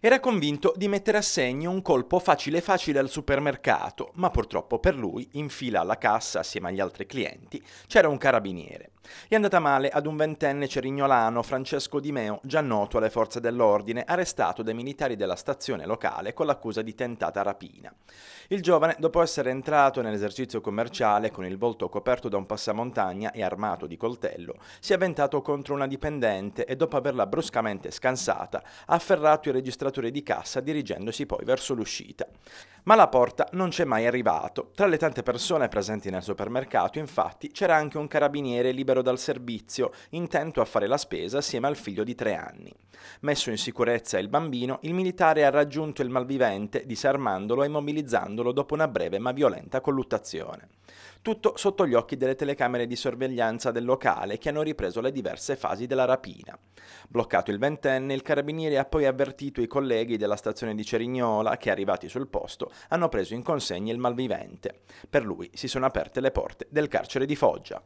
Era convinto di mettere a segno un colpo facile facile al supermercato, ma purtroppo per lui, in fila alla cassa assieme agli altri clienti, c'era un carabiniere. È andata male ad un ventenne cerignolano, Francesco Di Meo, già noto alle forze dell'ordine, arrestato dai militari della stazione locale con l'accusa di tentata rapina. Il giovane, dopo essere entrato nell'esercizio commerciale con il volto coperto da un passamontagna e armato di coltello, si è avventato contro una dipendente e dopo averla bruscamente scansata, ha afferrato il registratore di cassa dirigendosi poi verso l'uscita. Ma la porta non c'è mai arrivato. Tra le tante persone presenti nel supermercato, infatti, c'era anche un carabiniere libero dal servizio, intento a fare la spesa assieme al figlio di tre anni. Messo in sicurezza il bambino, il militare ha raggiunto il malvivente, disarmandolo e immobilizzandolo dopo una breve ma violenta colluttazione. Tutto sotto gli occhi delle telecamere di sorveglianza del locale che hanno ripreso le diverse fasi della rapina. Bloccato il ventenne, il carabiniere ha poi avvertito i colleghi della stazione di Cerignola che, arrivati sul posto, hanno preso in consegna il malvivente. Per lui si sono aperte le porte del carcere di Foggia.